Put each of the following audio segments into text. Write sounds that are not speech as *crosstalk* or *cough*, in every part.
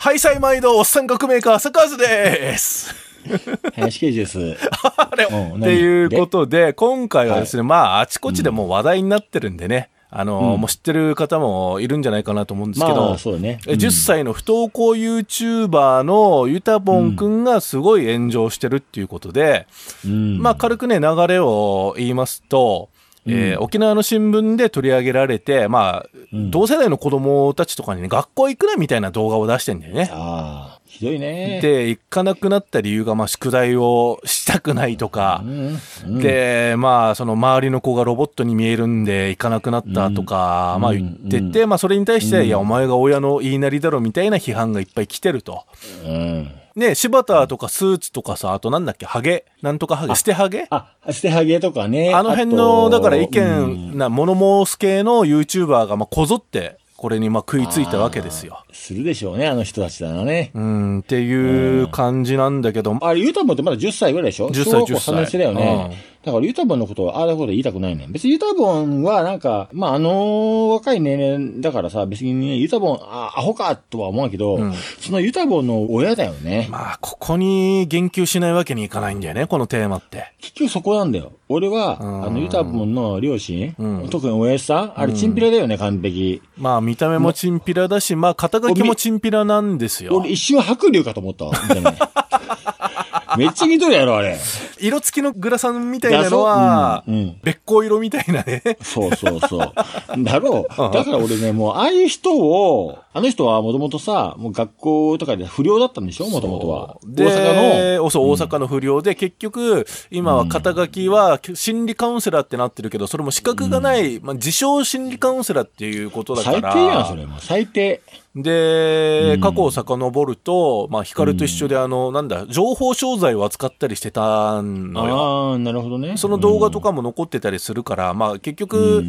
ハイサイ毎度おっさん革命家、サカーズです。林刑事です。あれっていうことで、今回はですね、はい、まあ、あちこちでもう話題になってるんでね。あの、うん、もう知ってる方もいるんじゃないかなと思うんですけど、まあねうん、10歳の不登校 YouTuber のゆたぼんくんがすごい炎上してるっていうことで、うん、まあ軽くね、流れを言いますと、えー、沖縄の新聞で取り上げられて、まあ、うん、同世代の子供たちとかにね、学校行くなみたいな動画を出してんだよね。ああ、ひどいね。で、行かなくなった理由が、まあ、宿題をしたくないとか、うん、で、まあ、その周りの子がロボットに見えるんで行かなくなったとか、まあ言ってて、まあそれに対して、いや、お前が親の言いなりだろみたいな批判がいっぱい来てると。うんね、柴田とかスーツとかさ、あとなんだっけ、ハゲなんとかハゲ捨てハゲあ、捨てハゲとかね。あの辺の、だから意見、な、物申す系の YouTuber が、まあ、こぞって、これにまあ食いついたわけですよ。するでしょうね、あの人たちだなね。うん、っていう感じなんだけど。うん、あれ、ユタボンってまだ10歳ぐらいでしょ ?10 歳、10歳。3だよね。うん、だから、ユタボンのことは、ああいうこと言いたくないね。別にユタボンは、なんか、まあ、あの若い年齢だからさ、別にね、ユタボン、あ、アホかとは思うけど、うん、そのユタボンの親だよね。まあ、ここに言及しないわけにいかないんだよね、このテーマって。結局そこなんだよ。俺は、あの、ユタボンの両親、特に親父さん、あれ、チンピラだよね、完璧。まあ、見た目もチンピラだし、まあ、肩けもチンピラなんですよ。俺一瞬白竜かと思ったわ。めっちゃ緑やろ、あれ。色付きのグラサンみたいなのは、うんう別光色みたいなね。そうそうそう。だろう。*laughs* だから俺ね、もう、ああいう人を、あの人はもともとさ、もう学校とかで不良だったんでしょもともとは。大阪の。そう、大阪の不良で、結局、今は肩書きは心理カウンセラーってなってるけど、それも資格がない、まあ、自称心理カウンセラーっていうことだから。最低やん、それも。最低。で、過去を遡ると、まあ、光と一緒で、あの、なんだ、情報商材を扱ったりしてたのよ。ああ、なるほどね。その動画とかも残ってたりするから、まあ、結局、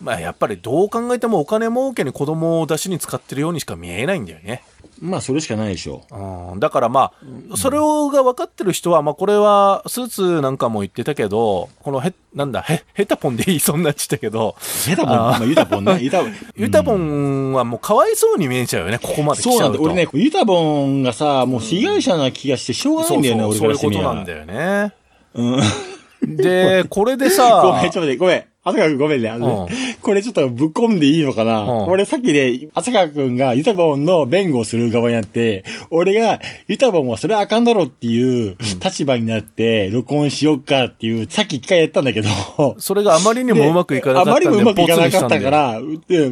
まあやっぱりどう考えてもお金儲けに子供を出しに使ってるようにしか見えないんだよね。まあそれしかないでしょう。うん、だからまあ、それをが分かってる人は、まあこれはスーツなんかも言ってたけど、このへ、なんだ、へ、ヘタポンでいいそんなっちたけど。ヘタポンまあユタポンね。ユタポン。*laughs* ユタポンはもうかわいそうに見えちゃうよね、ここまで来ちゃうと。そうなんだ。俺ね、ユタポンがさ、もう被害者な気がしてしょうがないんだよね、うん、俺かそういうことなんだよね。うん。で、これでさ、*laughs* ごめん、ちょっと待って、ごめん。朝川くんごめんね。あのねこれちょっとぶっ込んでいいのかな、うん、俺さっきね、朝川くんがユタボンの弁護をする側になって、俺がユタボンはそれあかんだろっていう立場になって録音しよっかっていう、さっき一回やったんだけど。それがあまりにもうまくいかなかったあまりにもうまくいかなかったから、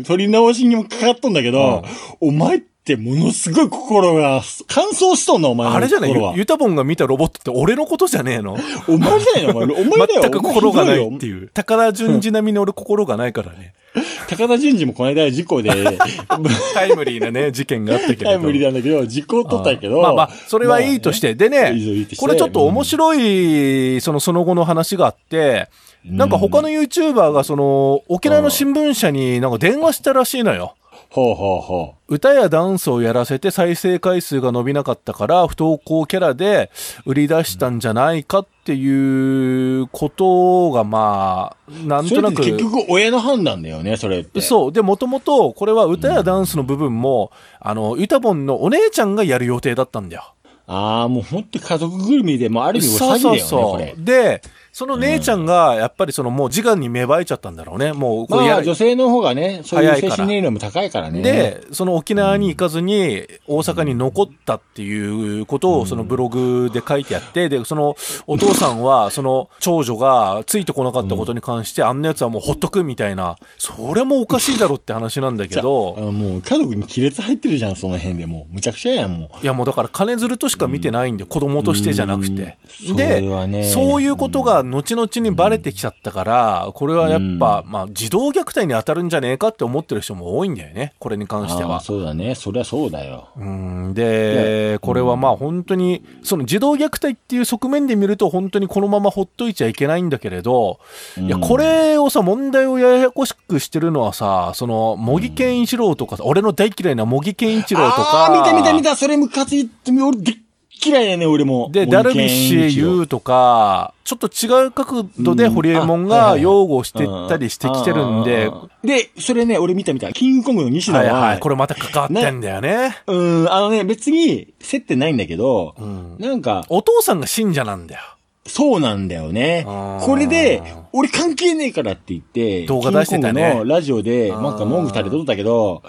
取り直しにもかかっとんだけど、うん、お前ってってものすごい心が乾燥しとんな、お前あれじゃないユタボンが見たロボットって俺のことじゃねえのお前じゃねえのお前だよ。全く心がないっていう。高田純次並みの俺心がないからね。*laughs* 高田純次もこの間事故で。*laughs* タイムリーなね、*laughs* 事件があったけど。タイムリーなんだけど、事故を取ったけど。まあまあ、それはいいとして。でね、これちょっと面白い、その、その後の話があって、なんか他の YouTuber がその、沖縄の新聞社になんか電話したらしいのよ。ほうほうほう。歌やダンスをやらせて再生回数が伸びなかったから不登校キャラで売り出したんじゃないかっていうことがまあ、なんとなく。結局親の判断だよね、それって。そう。で、もともとこれは歌やダンスの部分も、うん、あの、ゆたのお姉ちゃんがやる予定だったんだよ。ああ、もうほんと家族ぐるみで、もある意味詐欺だよね、そうそうそうで、その姉ちゃんが、やっぱりそのもう自我に芽生えちゃったんだろうね。もう、まあ、女性の方がね、そういう精神年齢も高いからね。で、その沖縄に行かずに、大阪に残ったっていうことを、そのブログで書いてあって、で、そのお父さんは、その長女がついてこなかったことに関して、あんな奴はもうほっとくみたいな、それもおかしいだろって話なんだけど。あもう、家族に亀裂入ってるじゃん、その辺でもう。むちゃくちゃやん、もう。いや、もうだから金づるとしか見てないんで、子供としてじゃなくて。で、そういうことが、後々にバレてきちゃったから、これはやっぱ、まあ、児童虐待に当たるんじゃねえかって思ってる人も多いんだよね、これに関しては。そうだね、そりゃそうだよ。うん、で、これはまあ本当に、その児童虐待っていう側面で見ると、本当にこのままほっといちゃいけないんだけれど、いや、これをさ、問題をややこしくしてるのはさ、その、茂木健一郎とか、俺の大嫌いな茂木健一郎とか。あ見た見た見た、それムカついて、俺、でっ嫌いやね、俺も。で、ダルビッシュうとか、ちょっと違う角度でホリエモンが擁護してったりしてきてるんで。で、それね、俺見た見た。キングコングの西田は。はいはい、これまた関わってんだよね。うん、あのね、別に、接点ないんだけど、うん、なんか。お父さんが信者なんだよ。そうなんだよね。これで、俺関係ねえからって言って、動画出してたね。ラジオで、なんか文句垂れとったけど、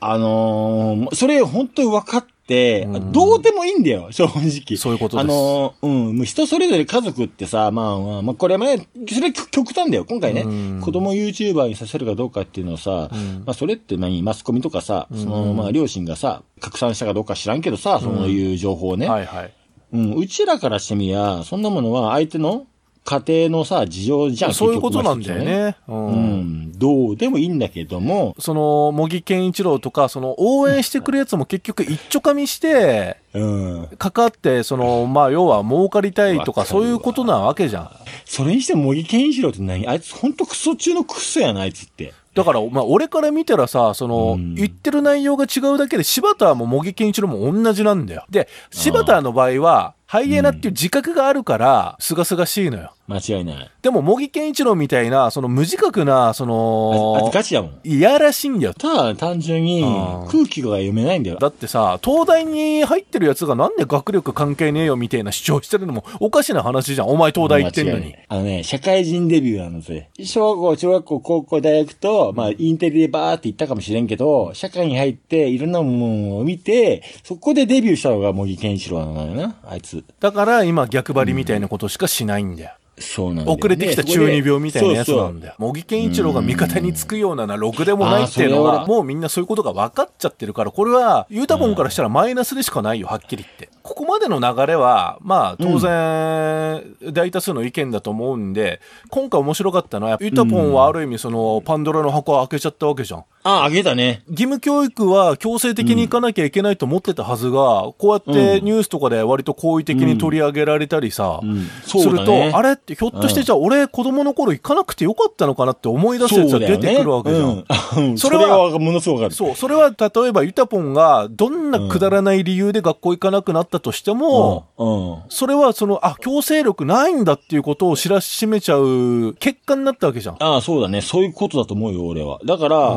あのー、それ本当に分かっって、どうでもいいんだよ、正直。そういうことです。あの、うん、もう人それぞれ家族ってさ、まあ、まあ、まあ、これはね、それは極端だよ。今回ね、うん、子供 YouTuber にさせるかどうかっていうのをさ、うん、まあ、それって何、マスコミとかさ、その、まあ、両親がさ、拡散したかどうか知らんけどさ、そういう情報をね。はいはい。うん、うちらからしてみや、そんなものは相手の家庭のさ、事情じゃん。そういうことなんだよね。うん、うん。どうでもいいんだけども。その、茂木健一郎とか、その、応援してくるやつも結局一ちょかみして、うん。かかって、その、まあ、要は儲かりたいとか、そういうことなわけじゃん。それにしても茂木健一郎って何あいつほんとクソ中のクソやな、あいつって。だから、まあ、俺から見たらさ、その、言ってる内容が違うだけで、柴田も茂木健一郎も同じなんだよ。で、柴田の場合は、ハイエナっていう自覚があるから、すがすがしいのよ。間違いない。でも、茂木健一郎みたいな、その無自覚な、その、ガチもん。いやらしいんだよ。ただ、単純に空気が読めないんだよ。だってさ、東大に入ってるやつがなんで学力関係ねえよみたいな主張してるのもおかしな話じゃん。お前東大行ってんのに。あのね、社会人デビューなのぜ。小学校、中学校、高校、大学と、まあ、インテリでバーって行ったかもしれんけど、社会に入っていろんなものを見て、そこでデビューしたのが茂木健一郎なのよな、あいつ。だから、今逆張りみたいなことしかしないんだよ。うんそうなんだ、ね、遅れてきた中二病みたいなやつなんだよ。茂木健一郎が味方につくようなな、ろくでもないっていうのは、もうみんなそういうことが分かっちゃってるから、これは、ユータボンからしたらマイナスでしかないよ、はっきり言って。ここまでの流れは、まあ、当然、大多数の意見だと思うんで、今回面白かったのは、ユータボンはある意味、その、パンドラの箱を開けちゃったわけじゃん。ああ、げたね。義務教育は強制的に行かなきゃいけないと思ってたはずが、こうやってニュースとかで割と好意的に取り上げられたりさ、すると、あれってひょっとしてじゃあ俺子供の頃行かなくてよかったのかなって思い出すやつが出てくるわけじゃん。そねうん、それは、ものすごくそう、それは例えばユタポンがどんなくだらない理由で学校行かなくなったとしても、うんうん、それはその、あ、強制力ないんだっていうことを知らしめちゃう結果になったわけじゃん。ああ、そうだね。そういうことだと思うよ、俺は。だから、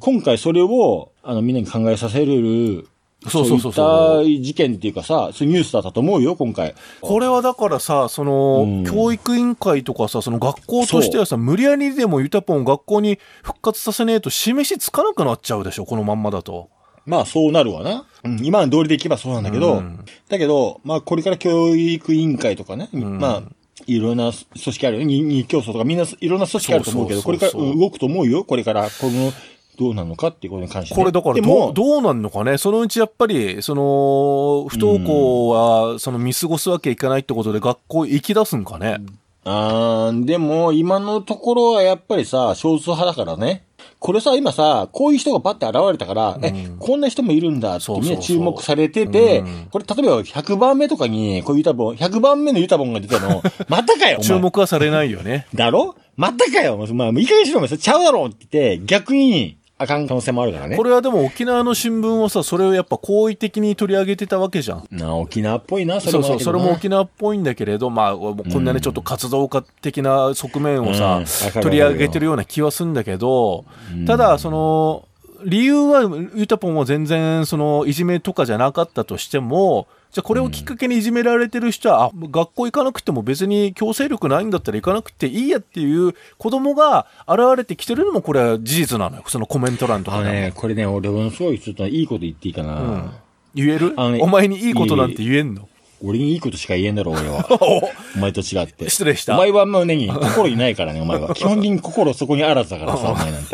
今回それを、あの、みんなに考えさせるそうそうそうそう。事件っていうかさ、そニュースだったと思うよ、今回。これはだからさ、その、うん、教育委員会とかさ、その学校としてはさ、無理やりでもユタポンを学校に復活させねえと示しつかなくなっちゃうでしょ、このまんまだと。まあそうなるわな。うん、今の通りでいけばそうなんだけど、うん、だけど、まあこれから教育委員会とかね、まあ、いろんな組織あるよ。日教組とかみんないろんな組織あると思うけど、これから動くと思うよ。これから、このどうなのかっていうことに関して、ね、これだからどどうなんのかね、そのうちやっぱり、その、不登校は、その見過ごすわけいかないってことで学校行き出すんかね。あー、でも、今のところはやっぱりさ、少数派だからね。これさ、今さ、こういう人がバッて現れたから、うん、え、こんな人もいるんだってみんな注目されてて、これ例えば100番目とかに、こういうユタボン、100番目のユタボンが出たの、*laughs* またかよ注目はされないよね。だろまたかよまあ、いい加減しろ、お前、ちゃうだろって言って、逆に、あかん可能性もあるからね。これはでも沖縄の新聞をさ、それをやっぱ好意的に取り上げてたわけじゃん。な沖縄っぽいな、それも。そうそう、それも沖縄っぽいんだけれど、まあ、こんなね、ちょっと活動家的な側面をさ、うん、取り上げてるような気はするんだけど、うん、ただ、その、理由は、ユタポンは全然、その、いじめとかじゃなかったとしても、じゃあこれをきっかけにいじめられてる人は、うん、あ学校行かなくても別に強制力ないんだったら行かなくていいやっていう子供が現れてきてるのもこれは事実なのよ。そのコメント欄とかね。これね、俺もすごいちょっといいこと言っていいかな。うん、言える、ね、お前にいいことなんて言えんの俺にいいことしか言えんだろ、俺は。*laughs* お前と違って。失礼した。お前は胸に心いないからね、お前は。*laughs* 基本的に心そこにあらずだからさ、*laughs* お前なんて。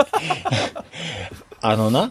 あのな、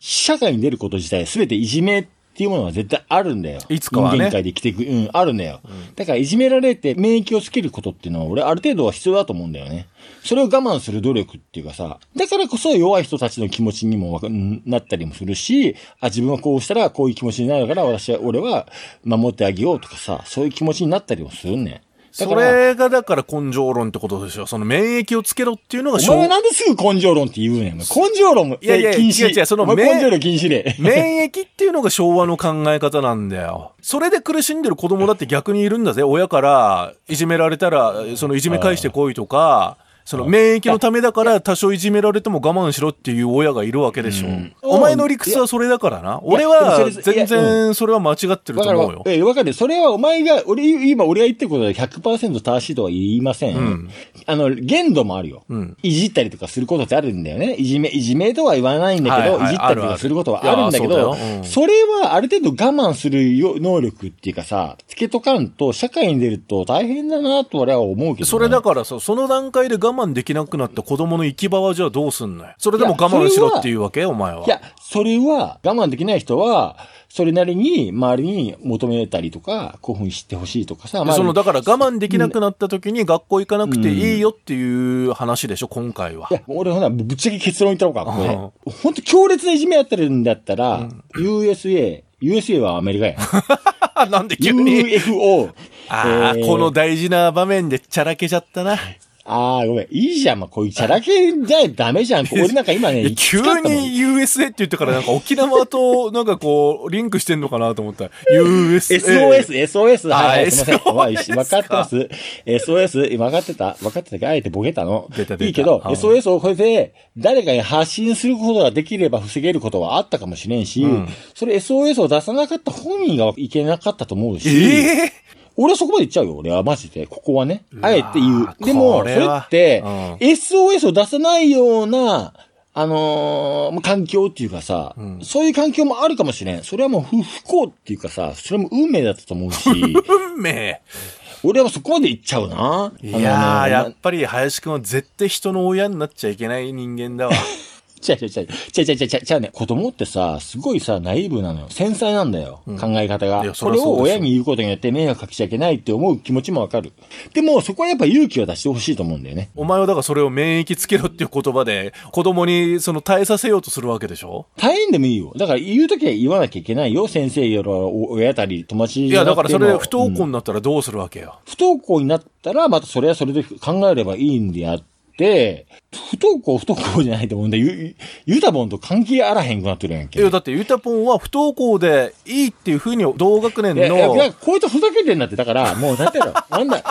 社会に出ること自体全ていじめっていうものは絶対あるんだよ。いつかはね。人間界で生きていく。うん、あるんだよ。うん、だから、いじめられて免疫をつけることっていうのは、俺、ある程度は必要だと思うんだよね。それを我慢する努力っていうかさ、だからこそ弱い人たちの気持ちにもか、なったりもするし、あ、自分はこうしたらこういう気持ちになるから、私は、俺は守ってあげようとかさ、そういう気持ちになったりもするね。それがだから根性論ってことですよ。その免疫をつけろっていうのがお前なんですぐ根性論って言うねん。根性論も、いやいや、禁止。いやいや、その根性論禁止で。免疫っていうのが昭和の考え方なんだよ。それで苦しんでる子供だって逆にいるんだぜ。親からいじめられたら、そのいじめ返してこいとか、その免疫のためだから多少いじめられても我慢しろっていう親がいるわけでしょ。うん、お前の理屈はそれだからな。俺は全然それは間違ってると思うよ。え、わかる。それはお前が、俺、今俺が言ってることは100%正しいとは言いません。うん、あの、限度もあるよ、うん。いじったりとかすることってあるんだよね。いじめ、いじめとは言わないんだけど、はいはい、いじったりとかすることはあるんだけど、そうん、それはある程度我慢する能力っていうかさ、つけとかんと社会に出ると大変だなと俺は思うけど、ね、それだからさ、その段階で我慢慢できなくなった子供の行き場はじゃあどうすんのよ。それでも我慢しろっていうわけお前は。いや、それは、我慢できない人は、それなりに周りに求めたりとか、興奮してほしいとかさ。その、だから我慢できなくなった時に学校行かなくていいよっていう話でしょ、う今回は。いや、俺ほな、ぶっちゃけ結論言ったのか、これ。強烈ないじめやってるんだったら、うん、USA、USA はアメリカや。*laughs* なんで急に ?UFO。ああ、えー、この大事な場面でちゃらけちゃったな。ああ、ごめん。いいじゃん。まあ、こいつ、だらけ、じゃダメじゃん。*laughs* 俺なんか今ね、急に USA って言ってから、なんか沖縄と、なんかこう、*laughs* リンクしてんのかなと思ったら、USA。SOS、SOS。はい、すいません。わかってます。SOS、わかってたわかってたけど、あえてボケたの。いいけど、SOS をこれで、誰かに発信することができれば防げることはあったかもしれんし、それ SOS を出さなかった本人がいけなかったと思うし、え俺はそこまで言っちゃうよ、俺は。マジで。ここはね。あえて言う。でも、それって、うん、SOS を出さないような、あのー、環境っていうかさ、うん、そういう環境もあるかもしれん。それはもう不不幸っていうかさ、それも運命だったと思うし。*laughs* 運命俺はそこまで行っちゃうな。いやー、やっぱり林くんは絶対人の親になっちゃいけない人間だわ。違う違う違う。違う違う違う違うね。子供ってさ、すごいさ、ナイーブなのよ。繊細なんだよ。うん考え方が。いやそこれそうを親に言うことによって迷惑かけちゃいけないって思う気持ちもわかる。でも、そこはやっぱ勇気を出してほしいと思うんだよね。お前はだからそれを免疫つけろっていう言葉で、子供にその耐えさせようとするわけでしょ耐えんでもいいよ。だから言うときは言わなきゃいけないよ。先生よりは親たり友達いや、だからそれ不登校になったらどうするわけよ。不登校になったら、またそれはそれで考えればいいんであって、不登校不登校じゃないと思うんで、ゆ、ゆたぼんと関係あらへんくなってるやんけ。いや、だってゆたぼんは不登校でいいっていうふうに同学年の。いや、いやこいつふざけてんだって、だから、もう、なんてい *laughs* なんだ。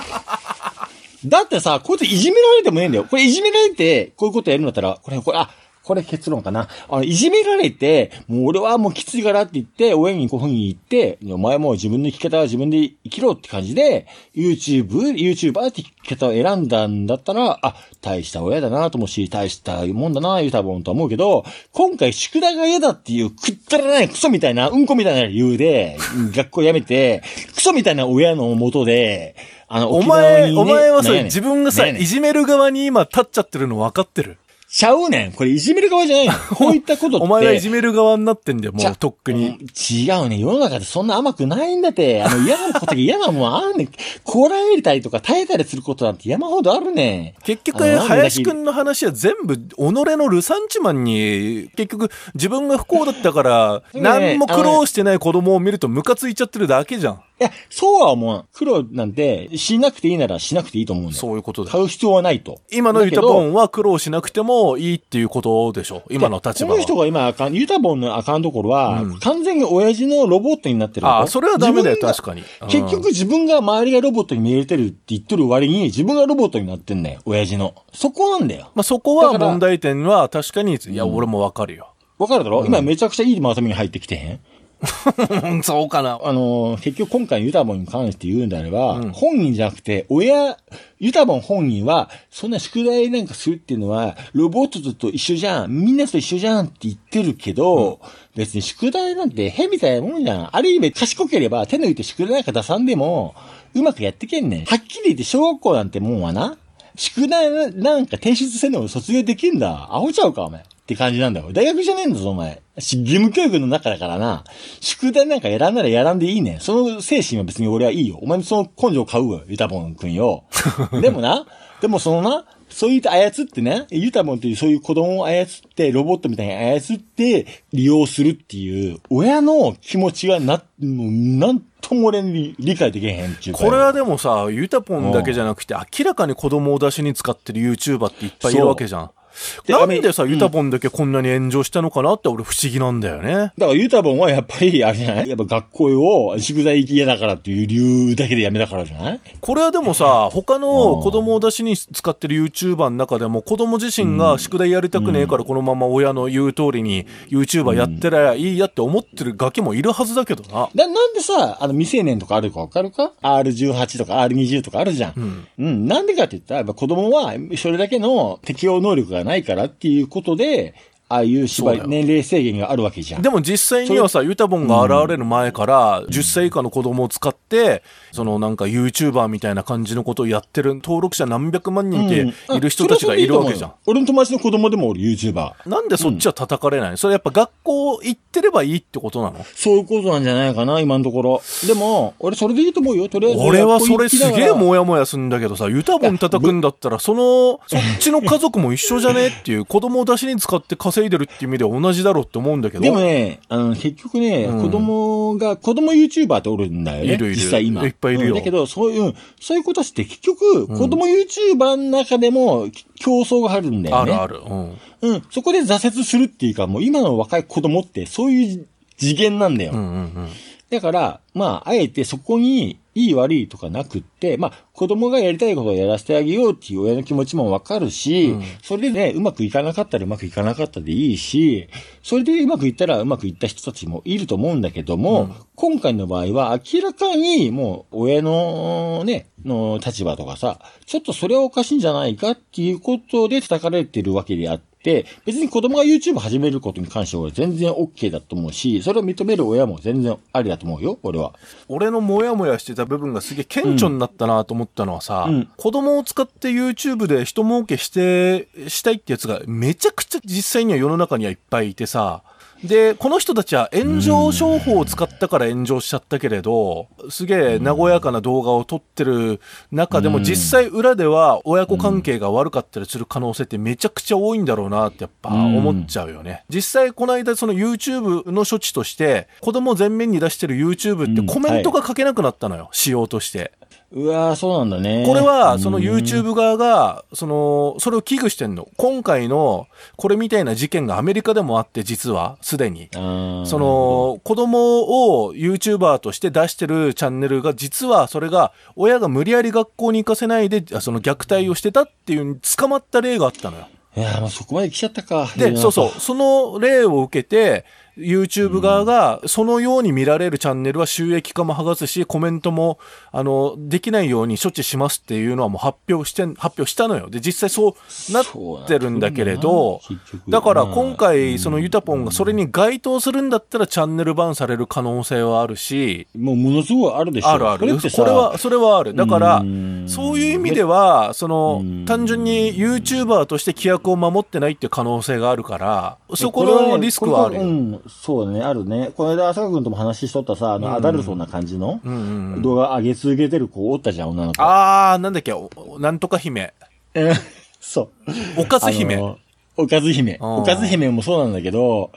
だってさ、こいついじめられてもねえんだよ。これいじめられて、こういうことやるんだったら、これ、これ、あ、これ結論かな。あの、いじめられて、もう俺はもうきついからって言って、親にこういうふうに言って、お前もう自分の生き方は自分で生きろって感じで、YouTube、YouTuber って生き方を選んだんだったら、あ、大した親だなと思うし、大したもんだな、言うたもんと思うけど、今回宿題が嫌だっていうくったらないクソみたいな、うんこみたいな理由で、学校辞めて、クソみたいな親のもとで、あの、ね、お前、お前はさ、自分がさ、いじめる側に今立っちゃってるの分かってるちゃうねん。これいじめる側じゃないの。*laughs* こういったことって。お前がいじめる側になってんだよ、もう、とっくに。違うね。世の中でそんな甘くないんだって。あの、嫌なこと嫌なもんあんねん。こらえたりとか耐えたりすることなんて山ほどあるねん。結局、林くんの話は全部、己のルサンチマンに、結局、自分が不幸だったから、何も苦労してない子供を見るとムカついちゃってるだけじゃん。いや、そうは思う。黒なんて、しなくていいならしなくていいと思うんだよ。そういうことです。買う必要はないと。今のユタボンは苦労しなくてもいいっていうことでしょ。今の立場は。この人が今あかん、ユタボンのあかんところは、うん、完全に親父のロボットになってる。ああ、それはダメだよ、確かに。うん、結局自分が周りがロボットに見えてるって言っとる割に、自分がロボットになってんだよ、親父の。そこなんだよ。まあ、そこは問題点は確かに、いや、俺もわかるよ。わかるだろ、うん、今めちゃくちゃいいまとめに入ってきてへん *laughs* そうかな。あの、結局今回ユタボンに関して言うんであれば、うん、本人じゃなくて、親、ユタボン本人は、そんな宿題なんかするっていうのは、ロボットと一緒じゃん、みんなと一緒じゃんって言ってるけど、うん、別に宿題なんて変みたいなもんじゃん。ある意味賢ければ手抜いて宿題なんか出さんでも、うまくやってけんねん。はっきり言って小学校なんてもんはな、宿題なんか提出せんのも卒業できんだ。アホちゃうか、お前。って感じなんだよ。大学じゃねえんだぞ、お前。義務教育の中だからな。宿題なんかやらんならやらんでいいねその精神は別に俺はいいよ。お前その根性買うわ、ユタボン君よ。*laughs* でもな、でもそのな、そういう操ってね、ユタボンっていうそういう子供を操って、ロボットみたいに操って利用するっていう、親の気持ちはな、もうなんとも俺に理解できへんっていうこれはでもさ、ユタポンだけじゃなくて、明らかに子供を出しに使ってる YouTuber っていっぱいいるわけじゃん。なんでさ、ユタボンだけこんなに炎上したのかなって俺不思議なんだよね。だからユタボンはやっぱり、あれじゃないやっぱ学校を宿題嫌だからっていう理由だけでやめたからじゃないこれはでもさ、他の子供を出しに使ってる YouTuber の中でも子供自身が宿題やりたくねえからこのまま親の言う通りに YouTuber やってりゃいいやって思ってるガキもいるはずだけどな。な、なんでさ、あの未成年とかあるかわかるか ?R18 とか R20 とかあるじゃん。うん。うん、なんでかって言ったら、やっぱ子供はそれだけの適応能力がないからっていうことで、ああいう芝居、年齢制限があるわけじゃん。でも実際にはさ、ユタボンが現れる前から、10歳以下の子供を使って、そのなんか YouTuber みたいな感じのことをやってる、登録者何百万人っている人たちがいるわけじゃん。うん、俺の友達の子供でも俺 YouTuber。なんでそっちは叩かれない、うん、それやっぱ学校行ってればいいってことなのそういうことなんじゃないかな、今のところ。でも、俺それでいいと思うよ、とりあえず。俺はそれすげえもやもやすんだけどさ、ユタボン叩くんだったら、その、そっちの家族も一緒じゃねっていう、子供を出しに使って稼いいでるっていう意味で同じだろうって思うんだけど。でもね、あの、結局ね、うん、子供が、子供 YouTuber っておるんだよね。いるいる実際今。いっぱいいるよ。うん、だけど、そういう、そういう子たちって結局、子供 YouTuber の中でも競争があるんだよね。あるある。うん。うん。そこで挫折するっていうか、もう今の若い子供ってそういう次元なんだよ。うんうんうん。だから、まあ、あえてそこに、いい悪いとかなくって、まあ、子供がやりたいことをやらせてあげようっていう親の気持ちもわかるし、うん、それでね、うまくいかなかったらうまくいかなかったでいいし、それでうまくいったらうまくいった人たちもいると思うんだけども、うん、今回の場合は明らかにもう親のね、の立場とかさ、ちょっとそれはおかしいんじゃないかっていうことで叩かれてるわけであって、、別に子供が YouTube 始めることに関して俺全然 OK だと思うし、それを認める親も全然ありだと思うよ、俺は。俺のモヤモヤしてた部分がすげえ顕著になったなと思ったのはさ、うん、子供を使って YouTube で人儲けして、したいってやつがめちゃくちゃ実際には世の中にはいっぱいいてさ、でこの人たちは炎上商法を使ったから炎上しちゃったけれどすげえ和やかな動画を撮ってる中でも実際裏では親子関係が悪かったりする可能性ってめちゃくちゃ多いんだろうなってやっぱ思っちゃうよね実際この間その YouTube の処置として子供を前面に出してる YouTube ってコメントが書けなくなったのよ仕様としてうわー、そうなんだね。これは、その YouTube 側が、その、それを危惧してんの。今回の、これみたいな事件がアメリカでもあって、実は、すでに。その、子供を YouTuber として出してるチャンネルが、実はそれが、親が無理やり学校に行かせないで、その虐待をしてたっていう、捕まった例があったのよ。いやそこまで来ちゃったか。で、そうそう。その例を受けて、YouTube 側がそのように見られるチャンネルは収益化も剥がすし、コメントも、あの、できないように処置しますっていうのはもう発表して、発表したのよ。で、実際そうなってるんだけれど、だから今回、そのユタポンがそれに該当するんだったらチャンネルバンされる可能性はあるし、もうものすごいあるでしょ。あるある。それれは、それはある。だから、そういう意味では、その、単純に YouTuber として規約を守ってないっていう可能性があるから、そこのリスクはあるよ。そうね、あるね。この間、朝香君とも話しとったさ、あの、アダルソンな感じの動画上げ続けてる子おったじゃん、女の子。あー、なんだっけ、なんとか姫。えそう。おかず姫。おかず姫。おかず姫もそうなんだけど、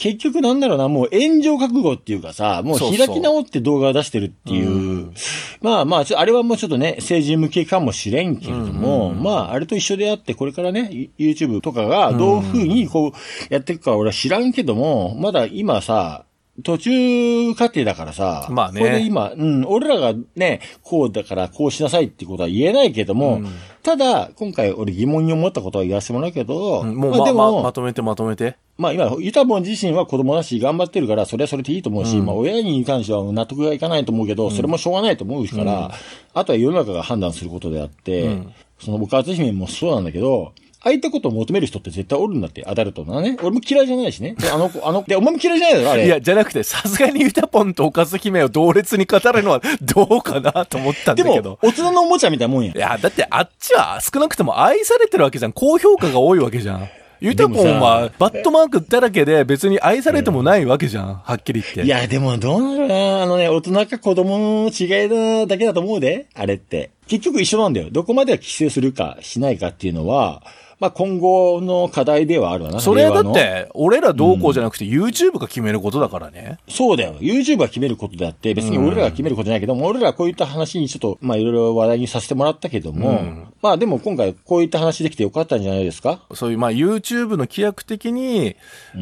結局なんだろうな、もう炎上覚悟っていうかさ、もう開き直って動画を出してるっていう。そうそううまあまあ、あれはもうちょっとね、政治向けかもしれんけれども、まあ、あれと一緒であって、これからね、YouTube とかがどういうふうにこうやっていくか俺は知らんけども、まだ今さ、途中過程だからさ。まあね。これで今、うん、俺らがね、こうだからこうしなさいってことは言えないけども、うん、ただ、今回俺疑問に思ったことは言わせてもらうけど、うん、もうま、まあ、でも、ま、まとめてまとめて。まあ今、ユタボン自身は子供だし頑張ってるから、それはそれでいいと思うし、うん、まあ親に関しては納得がいかないと思うけど、それもしょうがないと思うから、あとは世の中が判断することであって、その僕、厚姫もそうなんだけど、ああいったことを求める人って絶対おるんだって、アダルトなね。俺も嫌いじゃないしね。あの子、あの、で、お前も嫌いじゃないだろ、あれ。いや、じゃなくて、さすがにユタポンとおかず姫を同列に語るのはどうかなと思ったんだけど。でも、大人のおもちゃみたいなもんや。いや、だってあっちは少なくとも愛されてるわけじゃん。高評価が多いわけじゃん。ユタポンはバットマークだらけで別に愛されてもないわけじゃん、はっきり言って。いや、でもどうなるなあのね、大人か子供の違いだだけだと思うで、あれって。結局一緒なんだよ。どこまでは規制するかしないかっていうのは、まあ、今後の課題ではあるわな。それはだって、俺らどうこうじゃなくて、YouTube が決めることだからね。そうだよ。YouTube が決めることであって、別に俺らが決めることじゃないけども、うん、俺らこういった話にちょっと、まあ、いろいろ話題にさせてもらったけども、うん、まあ、でも今回こういった話できてよかったんじゃないですかそういう、まあ、YouTube の規約的に、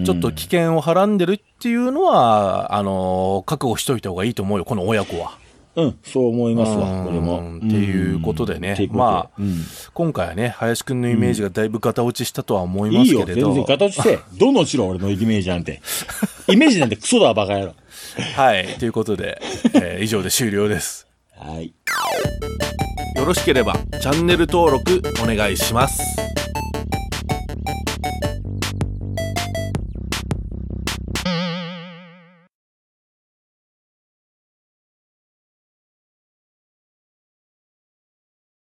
ちょっと危険をはらんでるっていうのは、あの、覚悟しといた方がいいと思うよ、この親子は。うん、そう思いますわ、これも。っていうことでね、まあ、うん、今回はね、林くんのイメージがだいぶガタ落ちしたとは思いますけれど。いいよ、全然ガタ落ちて、*laughs* どんどんしろ、俺のイメージなんて。*laughs* イメージなんてクソだ、バカ野郎。はい、ということで、えー、以上で終了です。はい。よろしければ、チャンネル登録お願いします。